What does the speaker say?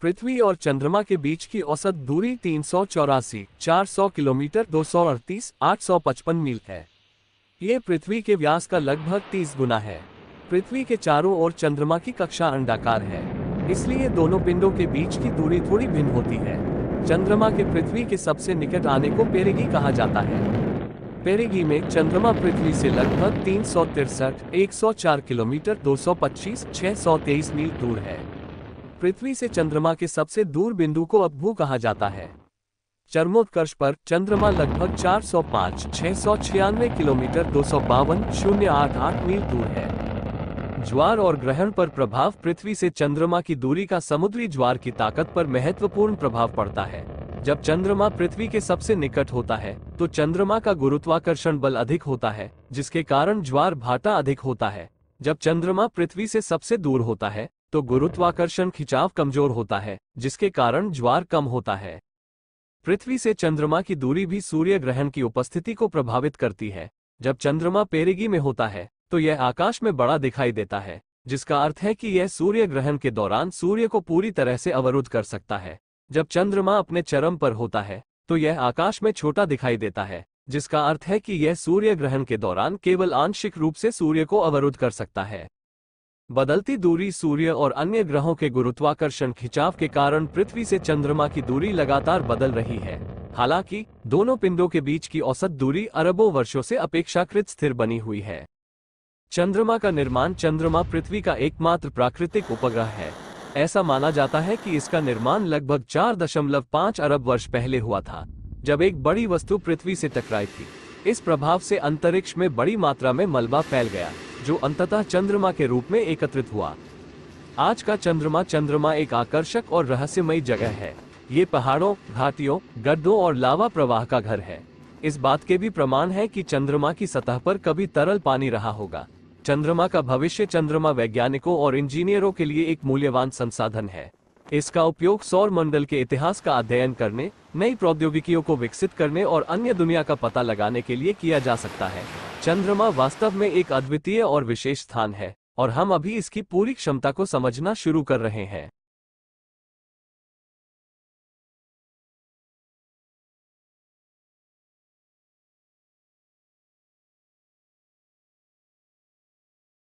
पृथ्वी और चंद्रमा के बीच की औसत दूरी तीन सौ चौरासी चार सौ किलोमीटर दो सौ अड़तीस आठ सौ पचपन मील है ये पृथ्वी के व्यास का लगभग तीस गुना है पृथ्वी के चारों ओर चंद्रमा की कक्षा अंडाकार है इसलिए दोनों पिंडों के बीच की दूरी थोड़ी भिन्न होती है चंद्रमा के पृथ्वी के सबसे निकट आने को पेरेगी कहा जाता है पेरेगी में चंद्रमा पृथ्वी से लगभग तीन सौ तिरसठ एक सौ चार किलोमीटर दो सौ पच्चीस छह सौ तेईस मील दूर है पृथ्वी से चंद्रमा के सबसे दूर बिंदु को अपभू कहा जाता है चरमोत्कर्ष पर चंद्रमा लगभग 405 696 किलोमीटर दो सौ बावन शून्य आठ आठ मील दूर है ज्वार और ग्रहण पर प्रभाव पृथ्वी से चंद्रमा की दूरी का समुद्री ज्वार की ताकत पर महत्वपूर्ण प्रभाव पड़ता है जब चंद्रमा पृथ्वी के सबसे निकट होता है तो चंद्रमा का गुरुत्वाकर्षण बल अधिक होता है जिसके कारण ज्वार भाटा अधिक होता है जब चंद्रमा पृथ्वी से सबसे दूर होता है तो गुरुत्वाकर्षण खिंचाव कमजोर होता है जिसके कारण ज्वार कम होता है पृथ्वी से चंद्रमा की दूरी भी सूर्य ग्रहण की उपस्थिति को प्रभावित करती है जब चंद्रमा पेरेगी में होता है तो यह आकाश में बड़ा दिखाई देता है जिसका अर्थ है कि यह सूर्य ग्रहण के दौरान सूर्य को पूरी तरह से अवरुद्ध कर सकता है जब चंद्रमा अपने चरम पर होता है तो यह आकाश में छोटा दिखाई देता है जिसका अर्थ है कि यह सूर्य ग्रहण के दौरान केवल आंशिक रूप से सूर्य को अवरुद्ध कर सकता है बदलती दूरी सूर्य और अन्य ग्रहों के गुरुत्वाकर्षण खिंचाव के कारण पृथ्वी से चंद्रमा की दूरी लगातार बदल रही है हालांकि दोनों पिंडों के बीच की औसत दूरी अरबों वर्षों से अपेक्षाकृत स्थिर बनी हुई है चंद्रमा का निर्माण चंद्रमा पृथ्वी का एकमात्र प्राकृतिक उपग्रह है ऐसा माना जाता है कि इसका निर्माण लगभग 4.5 अरब वर्ष पहले हुआ था जब एक बड़ी वस्तु पृथ्वी से टकराई थी इस प्रभाव से अंतरिक्ष में बड़ी मात्रा में मलबा फैल गया जो अंततः चंद्रमा के रूप में एकत्रित हुआ आज का चंद्रमा चंद्रमा एक आकर्षक और रहस्यमयी जगह है ये पहाड़ों घाटियों गड्ढों और लावा प्रवाह का घर है इस बात के भी प्रमाण है कि चंद्रमा की सतह पर कभी तरल पानी रहा होगा चंद्रमा का भविष्य चंद्रमा वैज्ञानिकों और इंजीनियरों के लिए एक मूल्यवान संसाधन है इसका उपयोग सौर मंडल के इतिहास का अध्ययन करने नई प्रौद्योगिकियों को विकसित करने और अन्य दुनिया का पता लगाने के लिए किया जा सकता है चंद्रमा वास्तव में एक अद्वितीय और विशेष स्थान है और हम अभी इसकी पूरी क्षमता को समझना शुरू कर रहे हैं